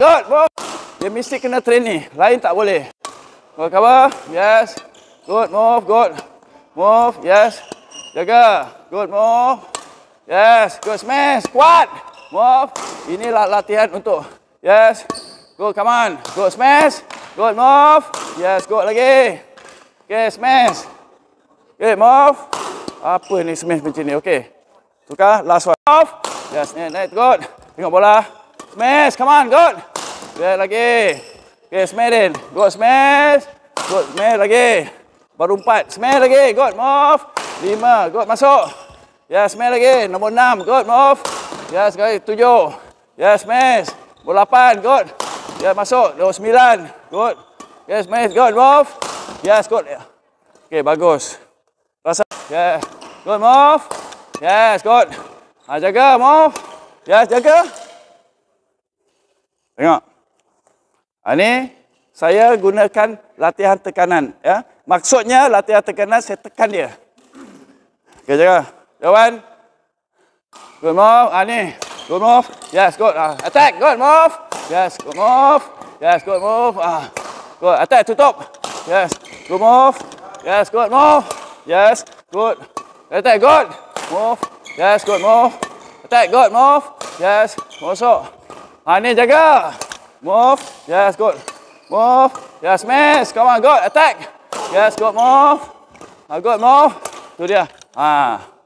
Good, boss. Dia mesti kena train ni. Lain tak boleh. Apa khabar? Yes. Good, move, good. Move, yes. Jaga. Good, move. Yes, good smash, Kuat. Move. Inilah latihan untuk. Yes. Good, come on. Good smash. Good, move. Yes, good lagi. Okay, smash. Okay, move. Apa ni smash macam ni? Okay. Tukar, last one. Move. Yes, Net. good. Tengok bola. Smash, come on, good. Biar lagi. Okay, smash then. Good, smash. Good, smash lagi. Baru empat. Smash lagi. Good, move. Lima. Good, masuk. Ya, yes, smash lagi. Nombor enam. Good, move. Ya, yes, guys Tujuh. Ya, yes, smash. Nombor lapan. Good. Ya, yes, masuk. Nombor sembilan. Good. Ya, yes, smash. Good, move. Ya, yes, good. Okay, bagus. Rasa. Yeah. Good, move. Yes, good. Ha, jaga, move. Yes, jaga. Tengok. Ini ha, saya gunakan latihan tekanan. Ya. Maksudnya latihan tekanan saya tekan dia. Okey, jaga. Jawan. Good move. Ini. Ha, good move. Yes, good. Ha, attack. Good move. Yes, good move. Yes, good move. Ah. Good. Attack. Tutup. Yes. Good move. Yes, good move. Yes, good. Attack. Good. Move. Yes, good move. Attack. Good move. Yes. Masuk. Ha, ni jaga. Move. Yes, good. Move. Yes, miss. Come on, good. Attack. Yes, good. Move. Good, move. Tu dia. Ah.